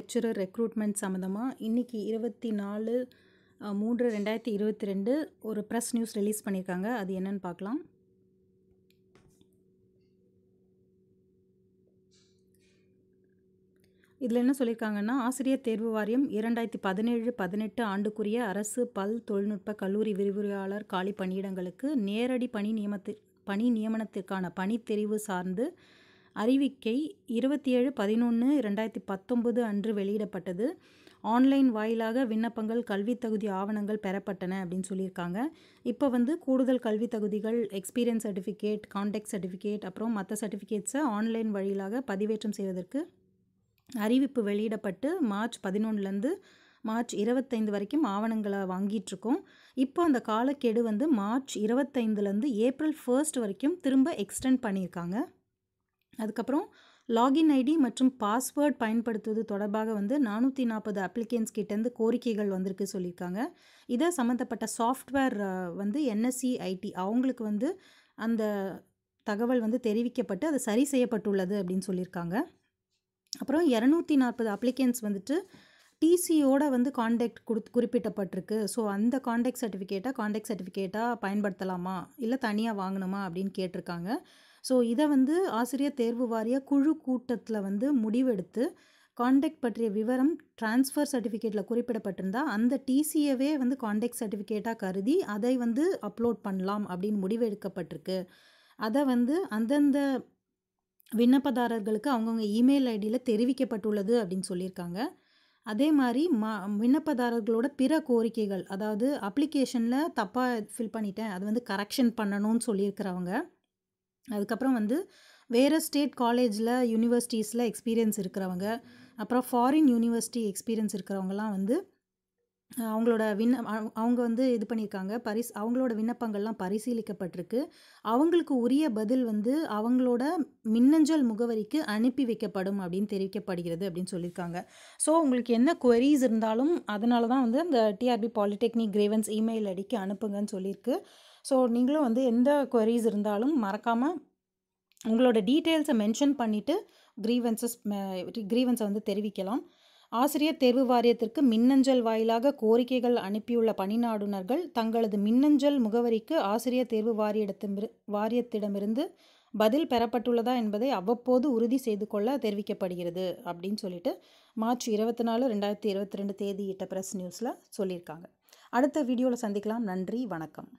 lecturer recruitment சம்மந்தமாக இன்றைக்கி இருபத்தி நாலு மூன்று ரெண்டாயிரத்தி இருபத்தி ரெண்டு ஒரு ப்ரெஸ் நியூஸ் ரிலீஸ் பண்ணியிருக்காங்க அது என்னன்னு பார்க்கலாம் இதில் என்ன சொல்லியிருக்காங்கன்னா ஆசிரியர் தேர்வு வாரியம் இரண்டாயிரத்தி பதினேழு பதினெட்டு ஆண்டுக்குரிய அரசு பல் தொழில்நுட்ப கல்லூரி விரிவுரையாளர் காலி பணியிடங்களுக்கு நேரடி பணி நியமத்து பணி நியமனத்திற்கான பணி தெரிவு சார்ந்து அறிவிக்கை இருபத்தி ஏழு பதினொன்று ரெண்டாயிரத்தி பத்தொன்பது அன்று வெளியிடப்பட்டது ஆன்லைன் வாயிலாக விண்ணப்பங்கள் கல்வித் தகுதி ஆவணங்கள் பெறப்பட்டன அப்படின்னு சொல்லியிருக்காங்க இப்போ வந்து கூடுதல் கல்வித் தகுதிகள் எக்ஸ்பீரியன்ஸ் சர்டிஃபிகேட் கான்டெக்ட் சர்டிஃபிகேட் அப்புறம் மற்ற சர்டிஃபிகேட்ஸை ஆன்லைன் வழியிலாக பதிவேற்றம் செய்வதற்கு அறிவிப்பு வெளியிடப்பட்டு மார்ச் பதினொன்றுலேருந்து மார்ச் இருபத்தைந்து வரைக்கும் ஆவணங்களை வாங்கிட்டுருக்கோம் இப்போ அந்த காலக்கெடு வந்து மார்ச் இருபத்தைந்துலேருந்து ஏப்ரல் ஃபர்ஸ்ட் வரைக்கும் திரும்ப எக்ஸ்டெண்ட் பண்ணியிருக்காங்க அதுக்கப்புறம் லாகின் ஐடி மற்றும் பாஸ்வேர்ட் பயன்படுத்துவது தொடர்பாக வந்து நானூற்றி நாற்பது அப்ளிகேன்ஸ் கிட்டேருந்து கோரிக்கைகள் வந்திருக்கு சொல்லியிருக்காங்க இதை சம்மந்தப்பட்ட சாஃப்ட்வேர் வந்து என்எஸ்சி ஐடி e அவங்களுக்கு வந்து அந்த தகவல் வந்து தெரிவிக்கப்பட்டு அது சரி செய்யப்பட்டுள்ளது அப்படின்னு சொல்லியிருக்காங்க அப்புறம் இரநூத்தி நாற்பது அப்ளிகேன்ஸ் வந்துட்டு டிசியோட வந்து காண்டாக்ட் கொடு குறிப்பிட்டப்பட்டிருக்கு ஸோ அந்த காண்டாக்ட் சர்டிஃபிகேட்டாக காண்டாக்ட் சர்டிஃபிகேட்டாக பயன்படுத்தலாமா இல்லை தனியாக வாங்கணுமா அப்படின்னு கேட்டிருக்காங்க ஸோ இதை வந்து ஆசிரியர் தேர்வு வாரிய குழு கூட்டத்தில் வந்து முடிவெடுத்து காண்டாக்ட் பற்றிய விவரம் டிரான்ஸ்ஃபர் சர்டிஃபிகேட்டில் குறிப்பிடப்பட்டிருந்தால் அந்த டிசியவே வந்து காண்டாக்ட் சர்டிஃபிகேட்டாக கருதி அதை வந்து அப்லோட் பண்ணலாம் அப்படின்னு முடிவெடுக்கப்பட்டிருக்கு அதை வந்து அந்தந்த விண்ணப்பதாரர்களுக்கு அவங்கவுங்க இமெயில் ஐடியில் தெரிவிக்கப்பட்டுள்ளது அப்படின்னு சொல்லியிருக்காங்க அதே மாதிரி ம விண்ணப்பதாரர்களோட பிற கோரிக்கைகள் அதாவது அப்ளிகேஷனில் தப்பாக ஃபில் பண்ணிட்டேன் அது வந்து கரெக்ஷன் பண்ணணும்னு சொல்லியிருக்கிறவங்க அதுக்கப்புறம் வந்து வேறு ஸ்டேட் காலேஜில் யூனிவர்சிட்டிஸில் எக்ஸ்பீரியன்ஸ் இருக்கிறவங்க அப்புறம் ஃபாரின் யூனிவர்சிட்டி எக்ஸ்பீரியன்ஸ் இருக்கிறவங்கலாம் வந்து அவங்களோட விண்ண அவங்க வந்து இது பண்ணியிருக்காங்க பரிஸ் அவங்களோட விண்ணப்பங்கள்லாம் பரிசீலிக்கப்பட்டிருக்கு அவங்களுக்கு உரிய பதில் வந்து அவங்களோட மின்னஞ்சல் முகவரிக்கு அனுப்பி வைக்கப்படும் அப்படின்னு தெரிவிக்கப்படுகிறது அப்படின்னு சொல்லியிருக்காங்க ஸோ உங்களுக்கு என்ன குவரிஸ் இருந்தாலும் அதனால தான் வந்து அந்த டிஆர்பி பாலிடெக்னிக் கிரேவன்ஸ் இமெயில் அடிக்க அனுப்புங்கன்னு சொல்லியிருக்கு ஸோ நீங்களும் வந்து எந்த குவரிஸ் இருந்தாலும் மறக்காமல் உங்களோட டீட்டெயில்ஸை மென்ஷன் பண்ணிவிட்டு க்ரீவன்சஸ் க்ரீவன்ஸை வந்து தெரிவிக்கலாம் ஆசிரியர் தேர்வு வாரியத்திற்கு மின்னஞ்சல் வாயிலாக கோரிக்கைகள் அனுப்பியுள்ள பணிநாடுனர்கள் தங்களது மின்னஞ்சல் முகவரிக்கு ஆசிரியர் தேர்வு வாரியத்திடமிரு வாரியத்திடமிருந்து பதில் பெறப்பட்டுள்ளதா என்பதை அவ்வப்போது உறுதி செய்து கொள்ள தெரிவிக்கப்படுகிறது அப்படின்னு சொல்லிட்டு மார்ச் இருபத்தி நாலு ரெண்டாயிரத்தி இருபத்தி ரெண்டு தேதி இட்ட ப்ரெஸ் நியூஸில் சொல்லியிருக்காங்க அடுத்த வீடியோவில் சந்திக்கலாம் நன்றி வணக்கம்